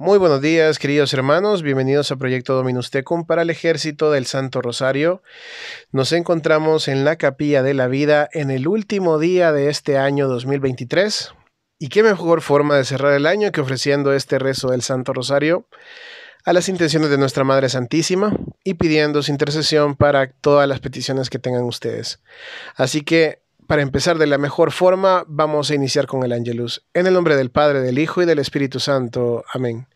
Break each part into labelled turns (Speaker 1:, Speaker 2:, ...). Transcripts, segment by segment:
Speaker 1: Muy buenos días, queridos hermanos. Bienvenidos a Proyecto Dominus Tecum para el Ejército del Santo Rosario. Nos encontramos en la Capilla de la Vida en el último día de este año 2023. Y qué mejor forma de cerrar el año que ofreciendo este rezo del Santo Rosario a las intenciones de nuestra Madre Santísima y pidiendo su intercesión para todas las peticiones que tengan ustedes. Así que para empezar de la mejor forma, vamos a iniciar con el ángelus. En el nombre del Padre, del Hijo y del Espíritu Santo. Amén.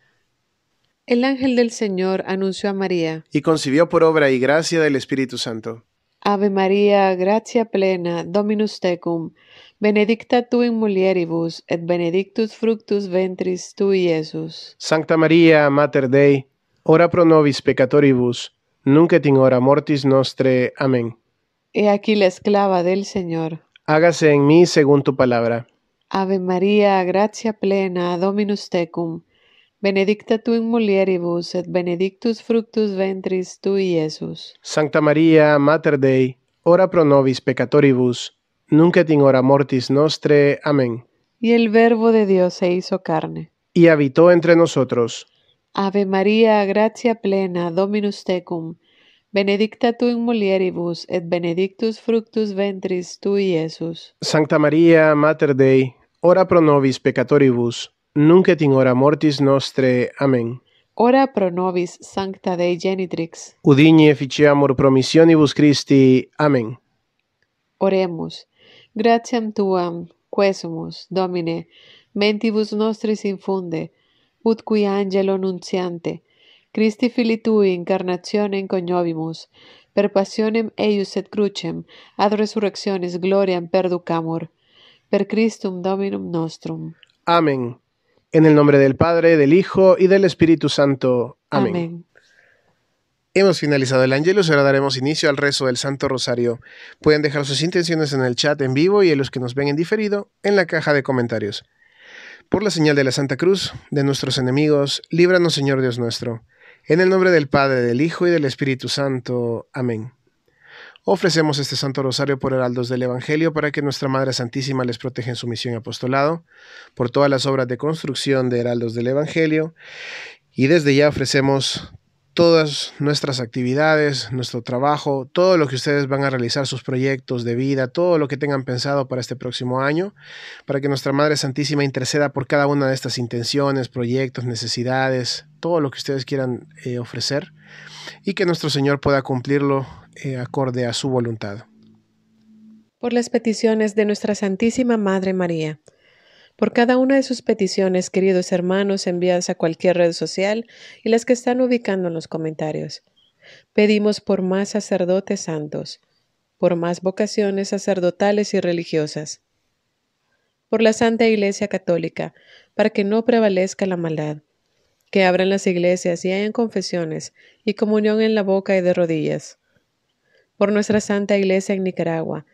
Speaker 2: El ángel del Señor anunció a María.
Speaker 1: Y concibió por obra y gracia del Espíritu Santo.
Speaker 2: Ave María, gracia plena, Dominus tecum. Benedicta tu in mulieribus, et benedictus fructus ventris tu Iesus.
Speaker 1: Santa María, Mater Dei, ora pro nobis peccatoribus, nunc et in hora mortis nostre. Amén.
Speaker 2: He aquí la esclava del Señor
Speaker 1: hágase en mí según tu palabra.
Speaker 2: Ave María, gracia plena, Dominus tecum. Benedicta tu in mulieribus et benedictus fructus ventris y Jesús.
Speaker 1: Santa María, Mater Dei, ora pro nobis peccatoribus, Nunca et in hora mortis nostre. Amén.
Speaker 2: Y el Verbo de Dios se hizo carne.
Speaker 1: Y habitó entre nosotros.
Speaker 2: Ave María, gracia plena, Dominus tecum. benedicta tu in mulieribus, et benedictus fructus ventris tui,
Speaker 1: Iesus. Sancta Maria, Mater Dei, ora pro nobis peccatoribus, nunc et in hora mortis nostre. Amen.
Speaker 2: Ora pro nobis, Sancta Dei Genitrix.
Speaker 1: Udigni efficiamur promissionibus Christi. Amen.
Speaker 2: Oremus, gratiam tuam, quesumus, Domine, mentibus nostris infunde, ut qui angelo nunciante, Christi filitui incarnationem per passionem eius et crucem, ad resurrectionis gloriam perducamur, per Christum Dominum nostrum.
Speaker 1: Amén. En el nombre del Padre, del Hijo y del Espíritu Santo. Amén. Hemos finalizado el Angelus, ahora daremos inicio al rezo del Santo Rosario. Pueden dejar sus intenciones en el chat en vivo y a los que nos ven en diferido en la caja de comentarios. Por la señal de la Santa Cruz, de nuestros enemigos, líbranos Señor Dios nuestro. En el nombre del Padre, del Hijo y del Espíritu Santo. Amén. Ofrecemos este Santo Rosario por heraldos del Evangelio para que nuestra Madre Santísima les proteja en su misión y apostolado, por todas las obras de construcción de heraldos del Evangelio, y desde ya ofrecemos todas nuestras actividades, nuestro trabajo, todo lo que ustedes van a realizar, sus proyectos de vida, todo lo que tengan pensado para este próximo año, para que nuestra Madre Santísima interceda por cada una de estas intenciones, proyectos, necesidades, todo lo que ustedes quieran eh, ofrecer y que nuestro Señor pueda cumplirlo eh, acorde a su voluntad.
Speaker 2: Por las peticiones de nuestra Santísima Madre María por cada una de sus peticiones, queridos hermanos, enviadas a cualquier red social y las que están ubicando en los comentarios. Pedimos por más sacerdotes santos, por más vocaciones sacerdotales y religiosas, por la Santa Iglesia Católica, para que no prevalezca la maldad, que abran las iglesias y hayan confesiones y comunión en la boca y de rodillas, por nuestra Santa Iglesia en Nicaragua,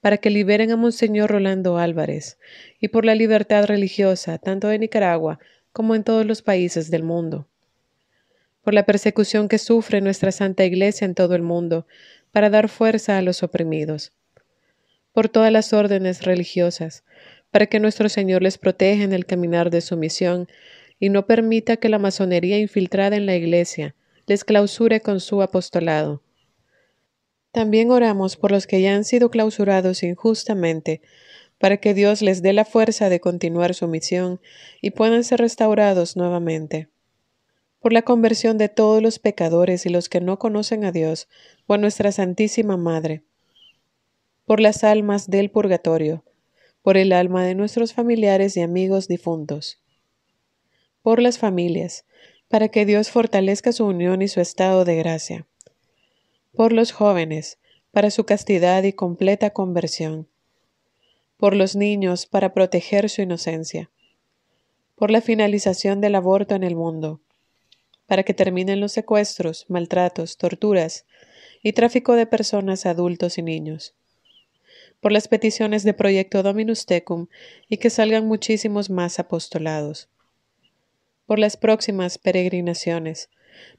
Speaker 2: para que liberen a Monseñor Rolando Álvarez y por la libertad religiosa, tanto en Nicaragua como en todos los países del mundo. Por la persecución que sufre nuestra Santa Iglesia en todo el mundo, para dar fuerza a los oprimidos. Por todas las órdenes religiosas, para que nuestro Señor les proteja en el caminar de su misión y no permita que la masonería infiltrada en la Iglesia les clausure con su apostolado también oramos por los que ya han sido clausurados injustamente, para que Dios les dé la fuerza de continuar su misión y puedan ser restaurados nuevamente. Por la conversión de todos los pecadores y los que no conocen a Dios, a nuestra Santísima Madre. Por las almas del purgatorio, por el alma de nuestros familiares y amigos difuntos. Por las familias, para que Dios fortalezca su unión y su estado de gracia por los jóvenes, para su castidad y completa conversión, por los niños, para proteger su inocencia, por la finalización del aborto en el mundo, para que terminen los secuestros, maltratos, torturas y tráfico de personas, adultos y niños, por las peticiones de Proyecto Dominus Tecum y que salgan muchísimos más apostolados, por las próximas peregrinaciones,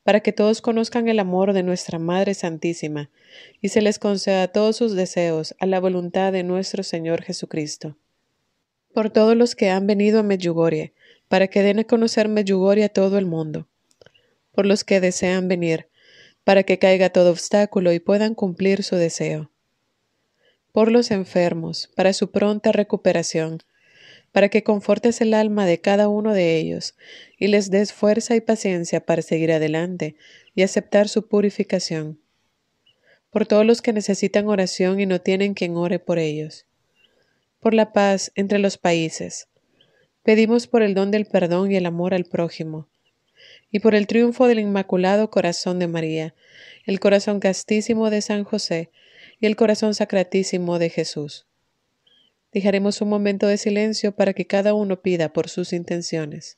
Speaker 2: para que todos conozcan el amor de nuestra Madre Santísima, y se les conceda todos sus deseos a la voluntad de nuestro Señor Jesucristo. Por todos los que han venido a Medjugorje, para que den a conocer Medjugorje a todo el mundo. Por los que desean venir, para que caiga todo obstáculo y puedan cumplir su deseo. Por los enfermos, para su pronta recuperación para que confortes el alma de cada uno de ellos y les des fuerza y paciencia para seguir adelante y aceptar su purificación. Por todos los que necesitan oración y no tienen quien ore por ellos. Por la paz entre los países. Pedimos por el don del perdón y el amor al prójimo. Y por el triunfo del Inmaculado Corazón de María, el corazón castísimo de San José y el corazón sacratísimo de Jesús Dejaremos un momento de silencio para que cada uno pida por sus intenciones.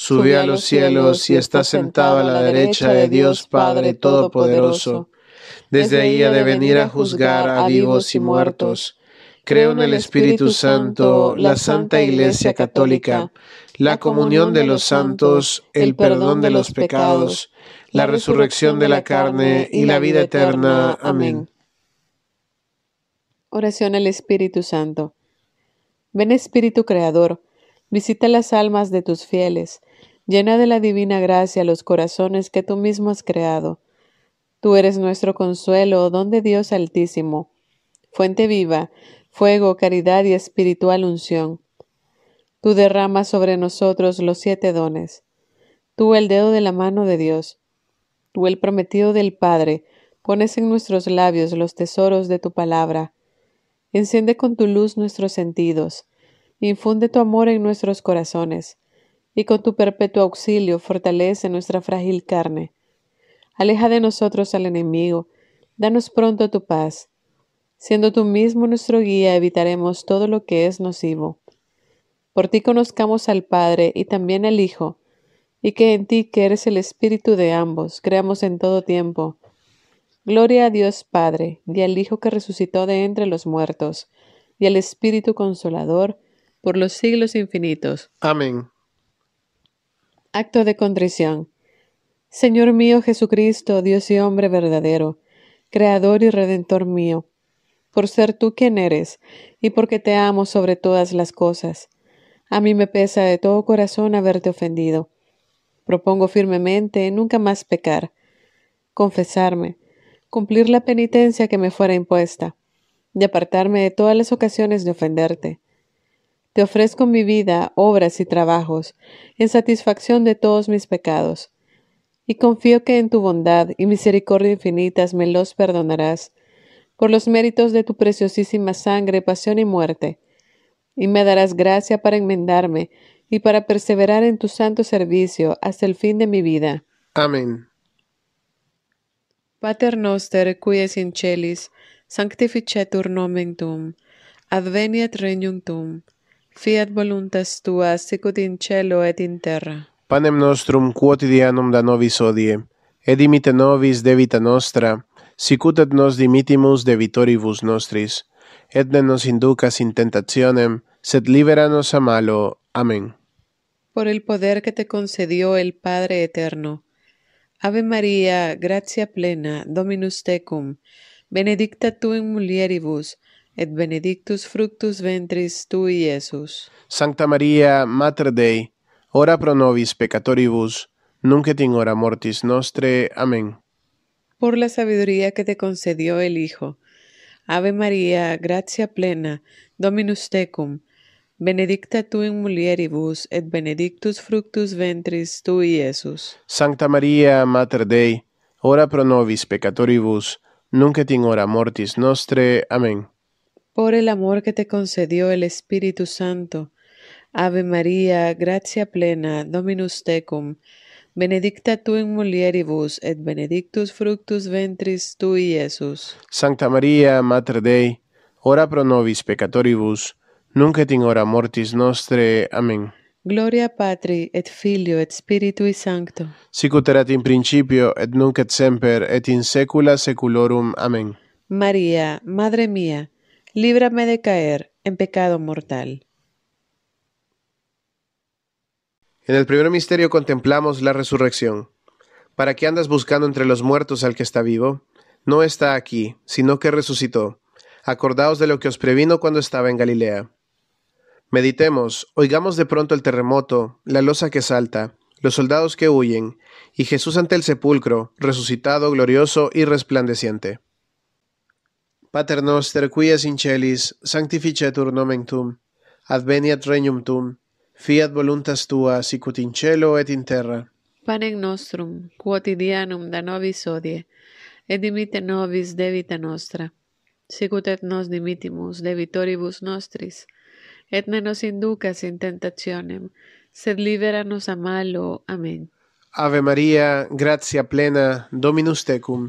Speaker 1: Subió a los cielos y está sentado a la derecha de Dios Padre Todopoderoso. Desde ahí ha de venir a juzgar a vivos y muertos. Creo en el Espíritu Santo, la Santa Iglesia Católica, la comunión de los santos, el perdón de los pecados, la resurrección de la carne y la vida eterna. Amén.
Speaker 2: Oración al Espíritu Santo. Ven Espíritu Creador, visita las almas de tus fieles Llena de la divina gracia los corazones que tú mismo has creado. Tú eres nuestro consuelo, don de Dios altísimo, fuente viva, fuego, caridad y espiritual unción. Tú derramas sobre nosotros los siete dones. Tú el dedo de la mano de Dios. Tú el prometido del Padre, pones en nuestros labios los tesoros de tu palabra. Enciende con tu luz nuestros sentidos. Infunde tu amor en nuestros corazones y con tu perpetuo auxilio fortalece nuestra frágil carne. Aleja de nosotros al enemigo, danos pronto tu paz. Siendo tú mismo nuestro guía, evitaremos todo lo que es nocivo. Por ti conozcamos al Padre y también al Hijo, y que en ti, que eres el Espíritu de ambos, creamos en todo tiempo. Gloria a Dios Padre, y al Hijo que resucitó de entre los muertos, y al Espíritu Consolador, por los siglos infinitos. Amén. Acto de contrición. Señor mío Jesucristo, Dios y hombre verdadero, Creador y Redentor mío, por ser tú quien eres, y porque te amo sobre todas las cosas. A mí me pesa de todo corazón haberte ofendido. Propongo firmemente nunca más pecar, confesarme, cumplir la penitencia que me fuera impuesta, y apartarme de todas las ocasiones de ofenderte. Te ofrezco mi vida, obras y trabajos, en satisfacción de todos mis pecados. Y confío que en tu bondad y misericordia infinitas me los perdonarás, por los méritos de tu preciosísima sangre, pasión y muerte. Y me darás gracia para enmendarme y para perseverar en tu santo servicio hasta el fin de mi
Speaker 1: vida. Amén.
Speaker 2: Pater noster, quies in celis, sanctificetur nomen tuum, adveniat regnum tuum, fiat voluntas tua, sicut in cielo et in terra.
Speaker 1: Panem nostrum quotidianum da nobis odie, et dimite nobis debita nostra, sicut et nos dimitimus debitoribus nostris, et ne nos inducas in tentationem, sed nos a malo. Amén.
Speaker 2: Por el poder que te concedió el Padre eterno. Ave María, gracia plena, Dominus tecum, benedicta tu in mulieribus, et benedictus fructus ventris tui, Iesus.
Speaker 1: Santa Maria, Mater Dei, ora pro nobis peccatoribus, nunc et hora mortis nostre. Amén.
Speaker 2: Por la sabiduría que te concedió el Hijo. Ave María, gracia plena, Dominus tecum, benedicta tu in mulieribus, et benedictus fructus ventris tui, Iesus.
Speaker 1: Santa Maria, Mater Dei, ora pro nobis peccatoribus, nunc et in hora mortis nostre. Amén
Speaker 2: por el amor que te concedió el Espíritu Santo. Ave María, gracia plena, Dominus tecum. Benedicta tu in mulieribus et benedictus fructus ventris tui, Jesús.
Speaker 1: Santa María, Mater Dei, ora pro nobis peccatoribus, nunc et in hora mortis nostre. Amén.
Speaker 2: Gloria Patri et Filio et Spiritui Sancto.
Speaker 1: Sic in principio et nunc et semper et in saecula saeculorum. Amen.
Speaker 2: María, Madre mía, líbrame de caer en pecado mortal.
Speaker 1: En el primer misterio contemplamos la resurrección. ¿Para qué andas buscando entre los muertos al que está vivo? No está aquí, sino que resucitó. Acordaos de lo que os previno cuando estaba en Galilea. Meditemos, oigamos de pronto el terremoto, la losa que salta, los soldados que huyen, y Jesús ante el sepulcro, resucitado, glorioso y resplandeciente. Pater noster qui es in celis, sanctificetur nomen tuum. Adveniat regnum tuum. Fiat voluntas tua sicut in cielo et in terra.
Speaker 2: Panem nostrum quotidianum da nobis hodie et dimitte nobis debita nostra, sicut et nos dimittimus debitoribus nostris. Et ne nos inducas in tentationem, sed libera nos a malo. Amen.
Speaker 1: Ave Maria, gratia plena, Dominus tecum.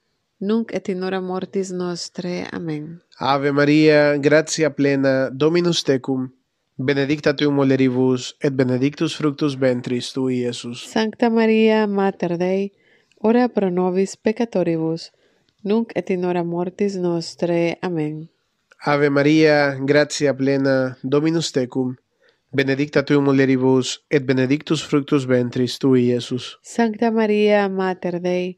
Speaker 2: nunc et in hora mortis nostre. Amén.
Speaker 1: Ave María, gratia plena, Dominus tecum, benedicta tu mulieribus, et benedictus fructus ventris tui, Iesus.
Speaker 2: Sancta María, Mater Dei, ora pro nobis peccatoribus, nunc et in hora mortis nostre. Amén.
Speaker 1: Ave María, gracia plena, Dominus tecum, benedicta tu mulieribus, et benedictus fructus ventris tui, Iesus.
Speaker 2: Sancta María, Mater Dei,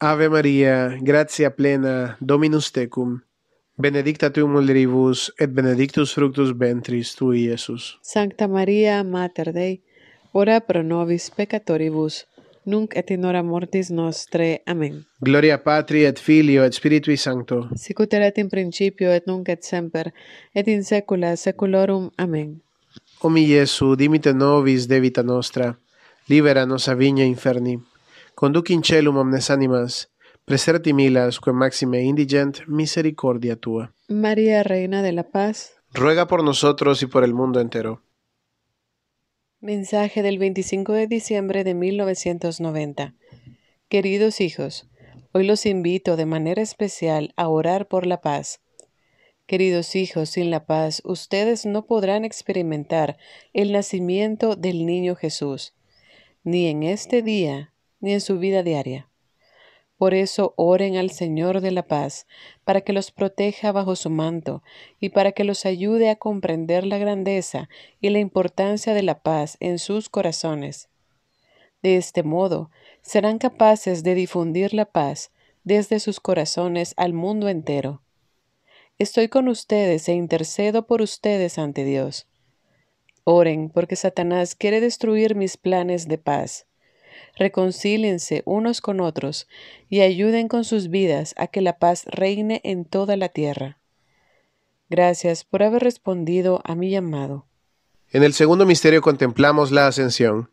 Speaker 1: Ave Maria, gratia plena, Dominus tecum. Benedicta tu mulieribus et benedictus fructus ventris tui, Iesus.
Speaker 2: Sancta Maria, Mater Dei, ora pro nobis peccatoribus, nunc et in hora mortis nostrae. Amen.
Speaker 1: Gloria Patri et Filio et Spiritui Sancto. Sic
Speaker 2: ut erat in principio et nunc et semper et in saecula saeculorum. Amen.
Speaker 1: O mi Iesu, dimite nobis debita nostra, libera nos a vigna inferni. Conducin celum omnes animas, preserti milas, que maxime indigent, misericordia tua.
Speaker 2: María, Reina de la Paz,
Speaker 1: ruega por nosotros y por el mundo entero.
Speaker 2: Mensaje del 25 de diciembre de 1990. Queridos hijos, hoy los invito de manera especial a orar por la paz. Queridos hijos, sin la paz ustedes no podrán experimentar el nacimiento del niño Jesús, ni en este día, ni en su vida diaria. Por eso oren al Señor de la paz, para que los proteja bajo su manto y para que los ayude a comprender la grandeza y la importancia de la paz en sus corazones. De este modo, serán capaces de difundir la paz desde sus corazones al mundo entero. Estoy con ustedes e intercedo por ustedes ante Dios. Oren, porque Satanás quiere destruir mis planes de paz reconcíliense unos con otros y ayuden con sus vidas a que la paz reine en toda la tierra. Gracias por haber respondido a mi llamado.
Speaker 1: En el segundo misterio contemplamos la ascensión.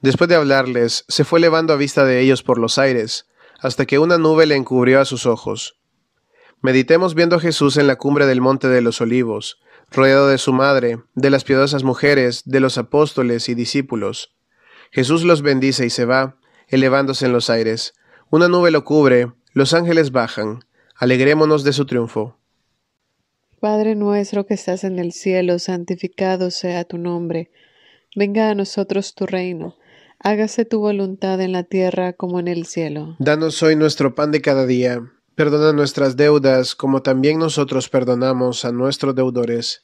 Speaker 1: Después de hablarles, se fue elevando a vista de ellos por los aires, hasta que una nube le encubrió a sus ojos. Meditemos viendo a Jesús en la cumbre del Monte de los Olivos, rodeado de su madre, de las piadosas mujeres, de los apóstoles y discípulos, Jesús los bendice y se va, elevándose en los aires. Una nube lo cubre, los ángeles bajan. Alegrémonos de su triunfo.
Speaker 2: Padre nuestro que estás en el cielo, santificado sea tu nombre. Venga a nosotros tu reino. Hágase tu voluntad en la tierra como en el cielo.
Speaker 1: Danos hoy nuestro pan de cada día. Perdona nuestras deudas como también nosotros perdonamos a nuestros deudores.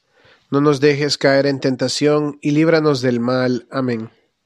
Speaker 1: No nos dejes caer en tentación y líbranos del mal. Amén.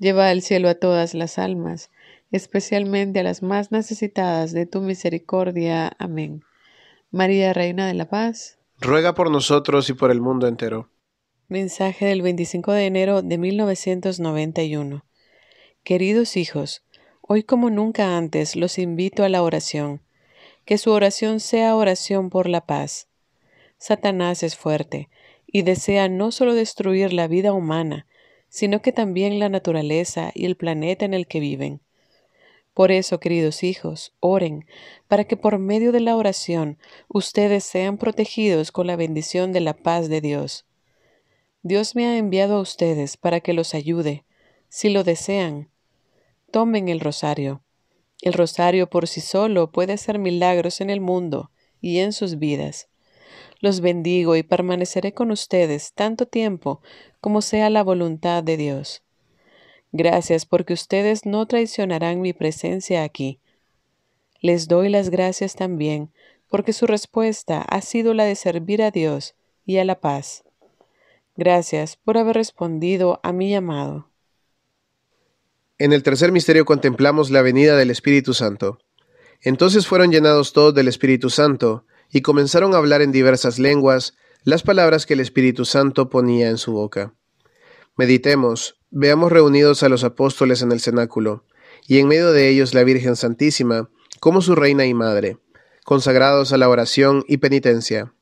Speaker 2: Lleva al cielo a todas las almas, especialmente a las más necesitadas de tu misericordia. Amén. María, Reina de la Paz,
Speaker 1: ruega por nosotros y por el mundo entero.
Speaker 2: Mensaje del 25 de enero de 1991. Queridos hijos, hoy como nunca antes los invito a la oración. Que su oración sea oración por la paz. Satanás es fuerte y desea no solo destruir la vida humana, sino que también la naturaleza y el planeta en el que viven. Por eso, queridos hijos, oren para que por medio de la oración ustedes sean protegidos con la bendición de la paz de Dios. Dios me ha enviado a ustedes para que los ayude, si lo desean. Tomen el rosario. El rosario por sí solo puede hacer milagros en el mundo y en sus vidas. Los bendigo y permaneceré con ustedes tanto tiempo como sea la voluntad de Dios. Gracias porque ustedes no traicionarán mi presencia aquí. Les doy las gracias también porque su respuesta ha sido la de servir a Dios y a la paz. Gracias por haber respondido a mi llamado.
Speaker 1: En el tercer misterio contemplamos la venida del Espíritu Santo. Entonces fueron llenados todos del Espíritu Santo y comenzaron a hablar en diversas lenguas las palabras que el Espíritu Santo ponía en su boca. Meditemos, veamos reunidos a los apóstoles en el cenáculo, y en medio de ellos la Virgen Santísima, como su reina y madre, consagrados a la oración y penitencia.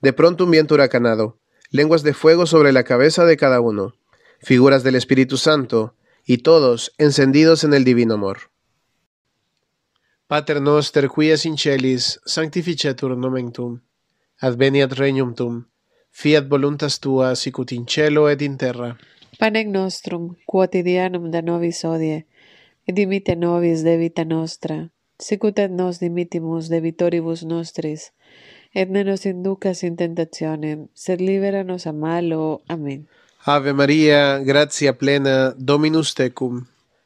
Speaker 1: De pronto un viento huracanado, lenguas de fuego sobre la cabeza de cada uno, figuras del Espíritu Santo, y todos encendidos en el divino amor. Pater noster qui es in celis, sanctificetur nomen tuum. Adveniat regnum tuum. Fiat voluntas tua sicut in cielo et in terra.
Speaker 2: Panem nostrum quotidianum da nobis hodie, et dimitte nobis debita nostra, sicut et nos dimittimus debitoribus nostris. Et ne nos inducas in tentationem, sed libera nos a malo. Amen.
Speaker 1: Ave Maria, gratia plena, Dominus tecum.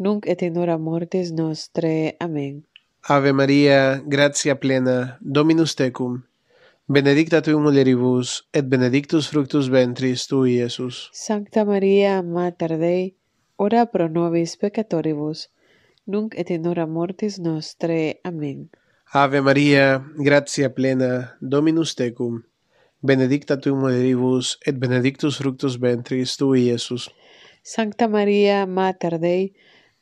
Speaker 2: nunc et in hora mortis nostre. Amén.
Speaker 1: Ave María, gratia plena, Dominus tecum, benedicta tu mulieribus, et benedictus fructus ventris tu Jesús.
Speaker 2: Santa María, Mater Dei, ora pro nobis peccatoribus, nunc et in hora mortis nostre. Amén.
Speaker 1: Ave María, gratia plena, Dominus tecum, benedicta tu mulieribus, et benedictus fructus ventris tu Jesús.
Speaker 2: Sancta María, Mater Dei,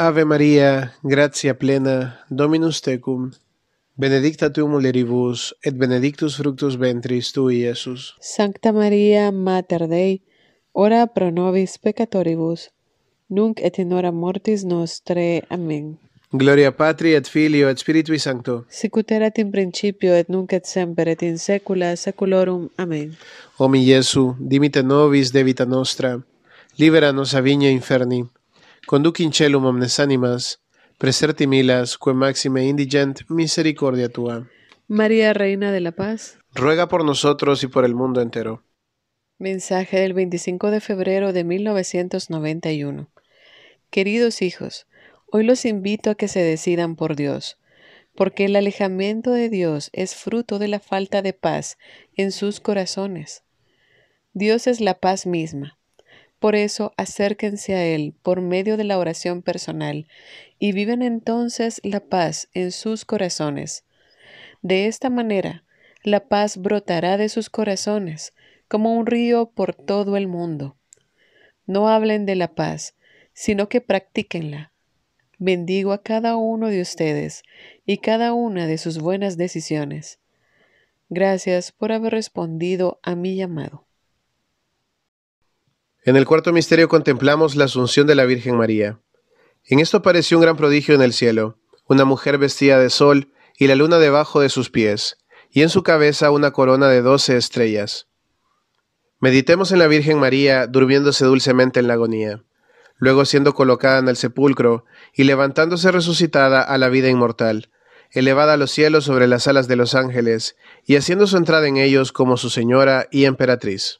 Speaker 1: Ave Maria, gratia plena, Dominus tecum, benedicta tu mulieribus, et benedictus fructus ventris tui, Iesus.
Speaker 2: Sancta Maria, Mater Dei, ora pro nobis peccatoribus, nunc et in hora mortis nostre. Amen.
Speaker 1: Gloria Patri et Filio et Spiritui Sancto.
Speaker 2: Sicut erat in principio et nunc et semper et in saecula saeculorum.
Speaker 1: Amen. O mi Iesu, dimite nobis debita nostra, libera nos a vigne inferni, Conducin celum omnes animas, preserti milas, que maxime indigent misericordia tua.
Speaker 2: María Reina de la Paz,
Speaker 1: ruega por nosotros y por el mundo entero.
Speaker 2: Mensaje del 25 de febrero de 1991. Queridos hijos, hoy los invito a que se decidan por Dios, porque el alejamiento de Dios es fruto de la falta de paz en sus corazones. Dios es la paz misma. Por eso acérquense a Él por medio de la oración personal y viven entonces la paz en sus corazones. De esta manera, la paz brotará de sus corazones como un río por todo el mundo. No hablen de la paz, sino que practíquenla. Bendigo a cada uno de ustedes y cada una de sus buenas decisiones. Gracias por haber respondido a mi llamado.
Speaker 1: En el cuarto misterio contemplamos la asunción de la Virgen María. En esto apareció un gran prodigio en el cielo, una mujer vestida de sol y la luna debajo de sus pies, y en su cabeza una corona de doce estrellas. Meditemos en la Virgen María durmiéndose dulcemente en la agonía, luego siendo colocada en el sepulcro y levantándose resucitada a la vida inmortal, elevada a los cielos sobre las alas de los ángeles, y haciendo su entrada en ellos como su señora y emperatriz.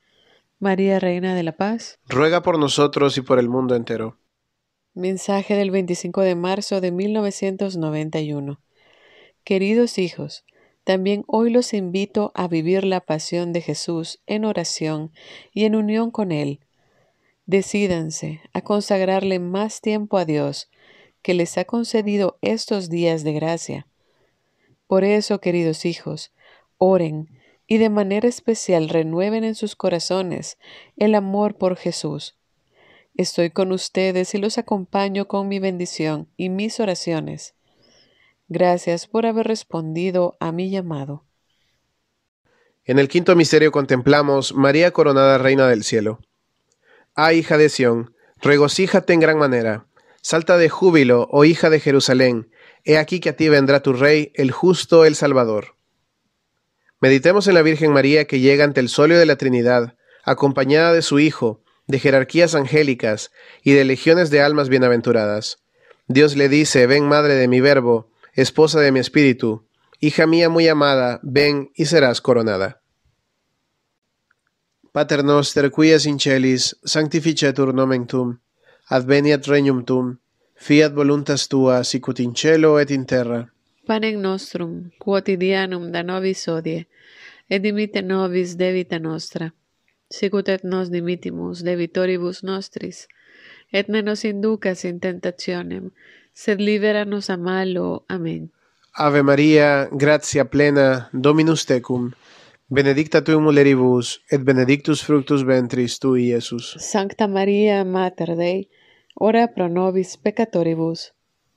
Speaker 2: María Reina de la Paz,
Speaker 1: ruega por nosotros y por el mundo entero.
Speaker 2: Mensaje del 25 de marzo de 1991. Queridos hijos, también hoy los invito a vivir la pasión de Jesús en oración y en unión con Él. Decídanse a consagrarle más tiempo a Dios, que les ha concedido estos días de gracia. Por eso, queridos hijos, oren y de manera especial renueven en sus corazones el amor por Jesús. Estoy con ustedes y los acompaño con mi bendición y mis oraciones. Gracias por haber respondido a mi llamado.
Speaker 1: En el quinto misterio contemplamos María coronada Reina del Cielo. Ah, hija de Sión, regocíjate en gran manera. Salta de júbilo, oh hija de Jerusalén. He aquí que a ti vendrá tu Rey, el justo, el Salvador. Meditemos en la Virgen María que llega ante el solio de la Trinidad, acompañada de su Hijo, de jerarquías angélicas y de legiones de almas bienaventuradas. Dios le dice, ven madre de mi verbo, esposa de mi espíritu, hija mía muy amada, ven y serás coronada. Pater noster quies in celis, sanctificetur nomen tum, adveniat regnum tum, fiat voluntas tua sicut in cielo et in terra.
Speaker 2: Panem nostrum quotidianum da nobis hodie et dimitte nobis debita nostra sicut et nos dimittimus debitoribus nostris et ne nos inducas in tentationem sed libera nos a malo amen
Speaker 1: Ave Maria gratia plena Dominus tecum benedicta tu in muleribus et benedictus fructus ventris tui Iesus
Speaker 2: Sancta Maria mater Dei ora pro nobis peccatoribus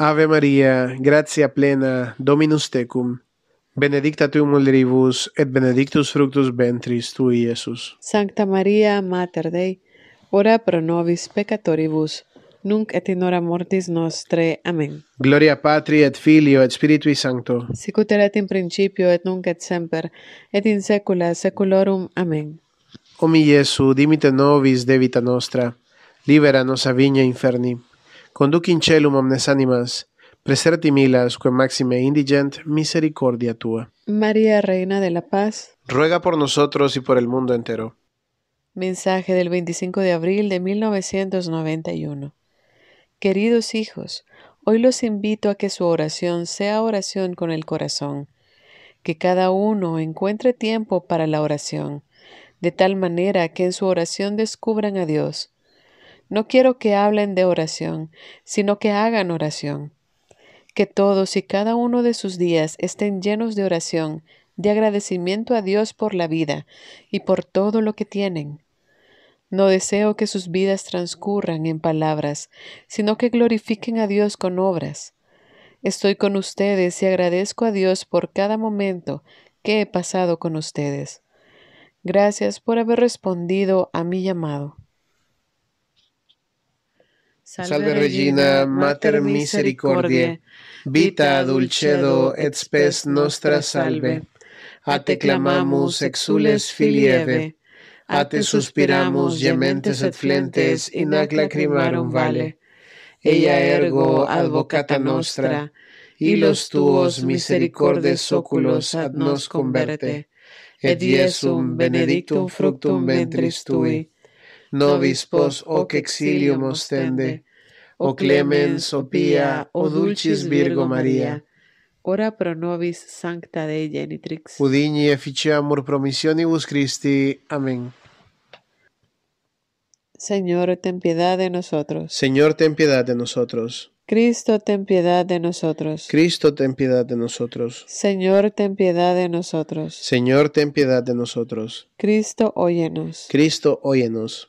Speaker 1: Ave Maria, gratia plena, Dominus tecum, benedicta tu in et benedictus fructus ventris tui Iesus.
Speaker 2: Sancta Maria, mater Dei, ora pro nobis peccatoribus, nunc et in hora mortis nostre, Amen.
Speaker 1: Gloria Patri et Filio et Spiritui Sancto. Sicut
Speaker 2: erat in principio et nunc et semper et in saecula saeculorum. Amen.
Speaker 1: Cum Iesu, dimite nobis debita nostra, libera nos a vinia inferni. Conducin celum omnes animas, preserti milas, que maxime indigent, misericordia tua.
Speaker 2: María, Reina de la Paz,
Speaker 1: ruega por nosotros y por el mundo entero.
Speaker 2: Mensaje del 25 de abril de 1991. Queridos hijos, hoy los invito a que su oración sea oración con el corazón, que cada uno encuentre tiempo para la oración, de tal manera que en su oración descubran a Dios no quiero que hablen de oración, sino que hagan oración. Que todos y cada uno de sus días estén llenos de oración, de agradecimiento a Dios por la vida y por todo lo que tienen. No deseo que sus vidas transcurran en palabras, sino que glorifiquen a Dios con obras. Estoy con ustedes y agradezco a Dios por cada momento que he pasado con ustedes. Gracias por haber respondido a mi llamado. Salve, Regina, Mater Misericordiae,
Speaker 1: vita dulcedo et spes nostra salve. A te clamamos exules filieve, a te suspiramos gementes et flentes in lacrimarum vale. Ella ergo advocata nostra, y los tuos misericordes oculos ad nos converte. Et Iesum benedictum fructum ventris tui, nobis pos oh, que exilium ostende, o clemens, o o oh, oh, dulcis Virgo Maria,
Speaker 2: ora pro nobis sancta de genitrix.
Speaker 1: Udini efficiamur promissionibus Christi. Amén.
Speaker 2: Señor, ten piedad de nosotros.
Speaker 1: Señor, ten piedad de nosotros.
Speaker 2: Cristo, ten piedad de nosotros.
Speaker 1: Cristo, ten piedad de nosotros.
Speaker 2: Señor, ten piedad de nosotros.
Speaker 1: Señor, ten piedad de nosotros. Cristo, óyenos. Cristo, óyenos.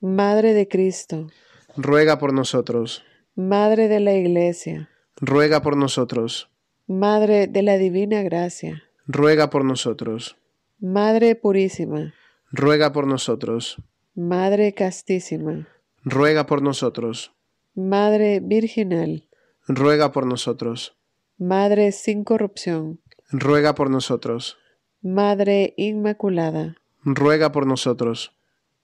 Speaker 2: Madre de Cristo,
Speaker 1: ruega por nosotros.
Speaker 2: Madre de la Iglesia,
Speaker 1: ruega por nosotros.
Speaker 2: Madre de la Divina Gracia,
Speaker 1: ruega por nosotros.
Speaker 2: Madre Purísima,
Speaker 1: ruega por nosotros.
Speaker 2: Madre Castísima,
Speaker 1: ruega por nosotros.
Speaker 2: Madre Virginal,
Speaker 1: ruega por nosotros.
Speaker 2: Madre sin corrupción,
Speaker 1: ruega por nosotros.
Speaker 2: Madre Inmaculada,
Speaker 1: ruega por nosotros.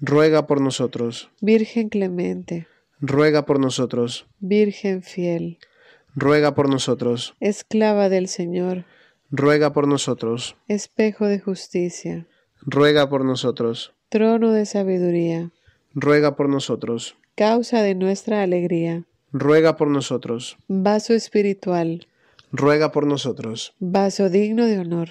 Speaker 1: ruega por nosotros.
Speaker 2: Virgen clemente,
Speaker 1: ruega por nosotros.
Speaker 2: Virgen fiel,
Speaker 1: ruega por nosotros.
Speaker 2: Esclava del Señor,
Speaker 1: ruega por nosotros.
Speaker 2: Espejo de justicia,
Speaker 1: ruega por nosotros.
Speaker 2: Trono de sabiduría,
Speaker 1: ruega por nosotros.
Speaker 2: Causa de nuestra alegría,
Speaker 1: ruega por nosotros.
Speaker 2: Vaso espiritual,
Speaker 1: ruega por nosotros.
Speaker 2: Vaso digno de honor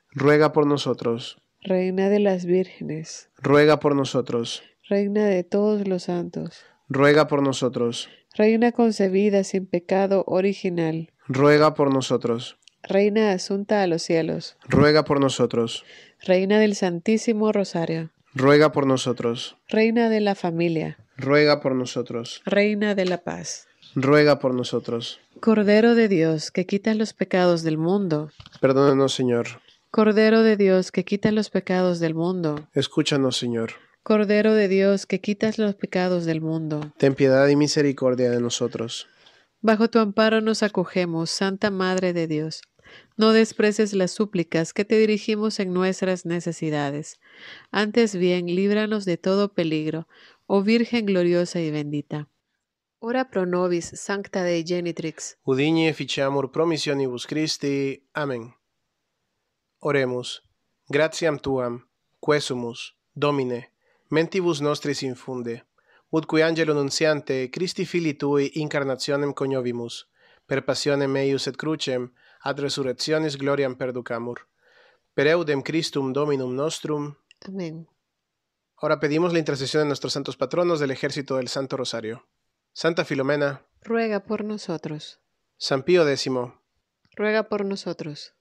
Speaker 1: ruega por nosotros.
Speaker 2: Reina de las vírgenes,
Speaker 1: ruega por nosotros.
Speaker 2: Reina de todos los santos,
Speaker 1: ruega por nosotros.
Speaker 2: Reina concebida sin pecado original,
Speaker 1: ruega por nosotros.
Speaker 2: Reina asunta a los cielos,
Speaker 1: ruega por nosotros.
Speaker 2: Reina del Santísimo Rosario,
Speaker 1: ruega por nosotros.
Speaker 2: Reina de la familia,
Speaker 1: ruega por nosotros.
Speaker 2: Reina de la
Speaker 1: paz, ruega por nosotros.
Speaker 2: Cordero de Dios, que quita los pecados del mundo,
Speaker 1: perdónanos, Señor.
Speaker 2: Cordero de Dios que quita los pecados del mundo.
Speaker 1: Escúchanos, Señor.
Speaker 2: Cordero de Dios que quitas los pecados del mundo.
Speaker 1: Ten piedad y misericordia de nosotros.
Speaker 2: Bajo tu amparo nos acogemos, Santa Madre de Dios. No desprecies las súplicas que te dirigimos en nuestras necesidades. Antes bien, líbranos de todo peligro, oh Virgen gloriosa y bendita. Ora pro nobis, Sancta de Genitrix.
Speaker 1: Udine fichamur promissionibus Christi. Amén. Oremus. Gratiam tuam, quesumus, Domine, mentibus nostris infunde, ut cui angelo nunciante Christi fili tui incarnationem coniovimus, per passionem eius et crucem, ad resurrectionis gloriam perducamur. Per eudem Christum Dominum nostrum. Amén. Ahora pedimos la intercesión de nuestros santos patronos del ejército del Santo Rosario. Santa Filomena,
Speaker 2: ruega por nosotros.
Speaker 1: San Pío X, ruega por nosotros.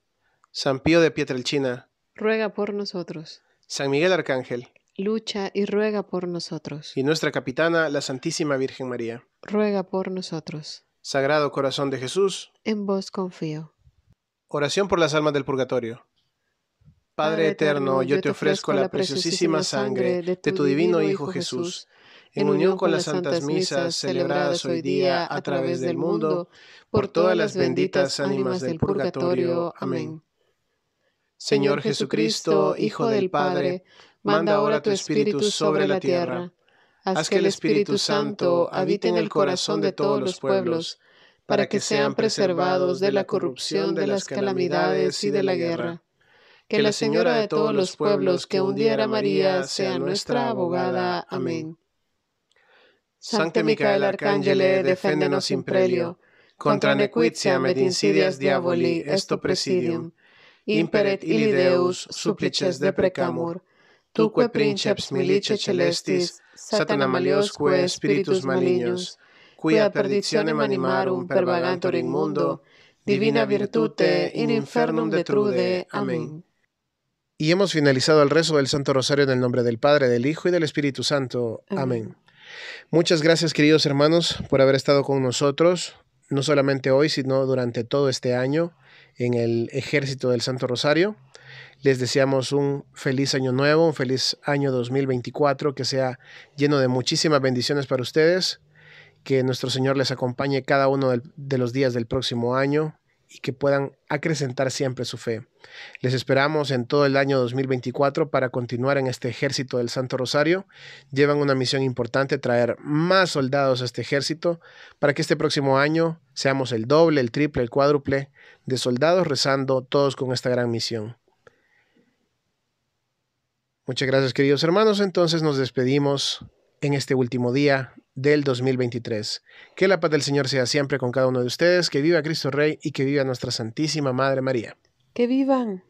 Speaker 1: San Pío de Pietrelchina,
Speaker 2: ruega por nosotros.
Speaker 1: San Miguel Arcángel, lucha y ruega por
Speaker 2: nosotros.
Speaker 1: Y nuestra capitana, la Santísima Virgen María,
Speaker 2: ruega por nosotros.
Speaker 1: Sagrado Corazón de Jesús,
Speaker 2: en vos confío.
Speaker 1: Oración por las almas del purgatorio. Padre eterno, yo te ofrezco la preciosísima sangre de tu divino Hijo Jesús, en unión con las santas misas celebradas hoy día a través del mundo, por todas las benditas ánimas del purgatorio. Amén. Señor Jesucristo, Hijo del Padre, manda ahora tu Espíritu sobre la tierra. Haz que el Espíritu Santo habite en el corazón de todos los pueblos, para que sean preservados de la corrupción, de las calamidades y de la guerra. Que la Señora de todos los pueblos que un día era María sea nuestra abogada. Amén. Sante Micael Arcángel, deféndenos sin contra nequitiam et insidias diaboli, esto presidium imperet ilideus supplices de deprecamur, tuque princeps milice celestis, satana maliosque spiritus malignos, quia perditionem animarum pervagantur in mundo, divina virtute in infernum detrude. Amén. Y hemos finalizado el rezo del Santo Rosario en el nombre del Padre, del Hijo y del Espíritu Santo. Amén. Muchas gracias, queridos hermanos, por haber estado con nosotros, no solamente hoy, sino durante todo este año en el ejército del Santo Rosario. Les deseamos un feliz año nuevo, un feliz año 2024, que sea lleno de muchísimas bendiciones para ustedes, que nuestro Señor les acompañe cada uno de los días del próximo año, y que puedan acrecentar siempre su fe. Les esperamos en todo el año 2024 para continuar en este ejército del Santo Rosario. Llevan una misión importante, traer más soldados a este ejército para que este próximo año seamos el doble, el triple, el cuádruple de soldados rezando todos con esta gran misión. Muchas gracias queridos hermanos, entonces nos despedimos en este último día del 2023. Que la paz del Señor sea siempre con cada uno de ustedes, que viva Cristo Rey y que viva nuestra Santísima Madre María.
Speaker 2: Que vivan.